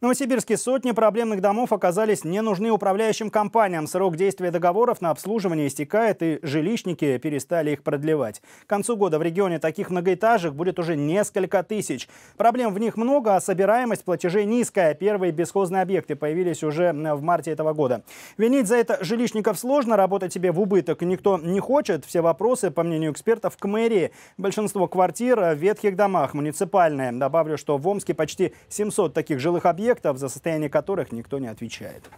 В Новосибирске сотни проблемных домов оказались не нужны управляющим компаниям. Срок действия договоров на обслуживание истекает, и жилищники перестали их продлевать. К концу года в регионе таких многоэтажек будет уже несколько тысяч. Проблем в них много, а собираемость платежей низкая. Первые бесхозные объекты появились уже в марте этого года. Винить за это жилищников сложно, работать себе в убыток никто не хочет. Все вопросы, по мнению экспертов, к мэрии. Большинство квартир в ветхих домах муниципальные. Добавлю, что в Омске почти 700 таких жилых объектов объектов, за состояние которых никто не отвечает.